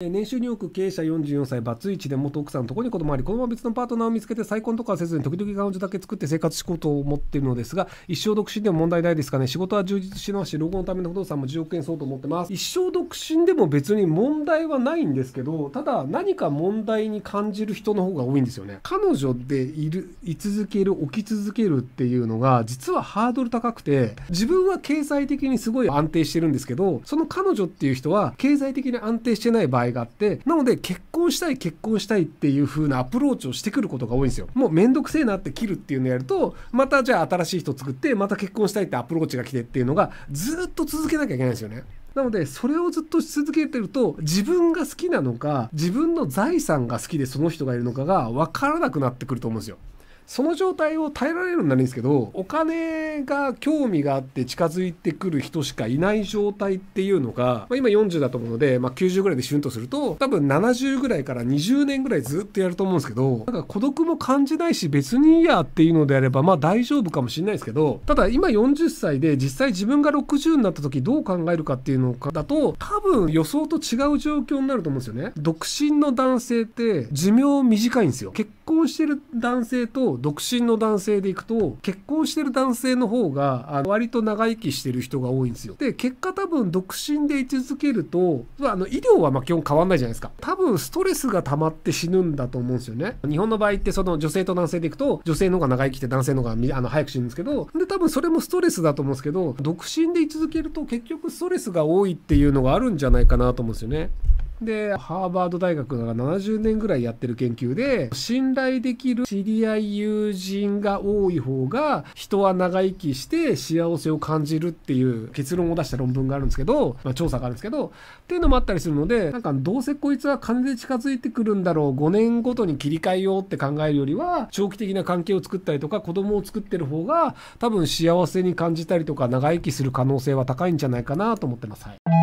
年収2億経営者44歳バツイチで元奥さんのところに子供あり子供は別のパートナーを見つけて再婚とかはせずに時々彼女だけ作って生活しようと思っているのですが一生独身でも問題ないですかね仕事は充実しなし老後のための不動産も10億円そうと思ってます一生独身でも別に問題はないんですけどただ何か問題に感じる人の方が多いんですよね彼女でいる居続ける起き続けるっていうのが実はハードル高くて自分は経済的にすごい安定してるんですけどその彼女っていう人は経済的に安定してない場合合があってなので結婚したい結婚したいっていう風なアプローチをしてくることが多いんですよもうめんどくせえなって切るっていうのをやるとまたじゃあ新しい人作ってまた結婚したいってアプローチが来てっていうのがずっと続けなきゃいけないんですよねなのでそれをずっとし続けてると自分が好きなのか自分の財産が好きでその人がいるのかが分からなくなってくると思うんですよその状態を耐えられるんならいいんですけどお金が興味があって近づいてくる人しかいない状態っていうのが、まあ、今40だと思うので、まあ、90ぐらいでシュンとすると多分70ぐらいから20年ぐらいずっとやると思うんですけどなんか孤独も感じないし別にいいやっていうのであればまあ大丈夫かもしれないですけどただ今40歳で実際自分が60になった時どう考えるかっていうのかだと多分予想と違う状況になると思うんですよね。独身の男性って寿命短いんですよ結婚してる男性と独身の男性でいくと結婚してる男性の方が割と長生きしてる人が多いんですよ。で結果多分独身で居続けるとあの医療はま基本変わんないじゃないですか多分ストレスが溜まって死ぬんだと思うんですよね。日本の場合ってその女性と男性でいくと女性の方が長生きして男性の方があの早く死ぬんですけどで多分それもストレスだと思うんですけど独身で居続けると結局ストレスが多いっていうのがあるんじゃないかなと思うんですよね。でハーバード大学が70年ぐらいやってる研究で信頼できる知り合い友人が多い方が人は長生きして幸せを感じるっていう結論を出した論文があるんですけど、まあ、調査があるんですけどっていうのもあったりするのでなんかどうせこいつは完全に近づいてくるんだろう5年ごとに切り替えようって考えるよりは長期的な関係を作ったりとか子供を作ってる方が多分幸せに感じたりとか長生きする可能性は高いんじゃないかなと思ってます。はい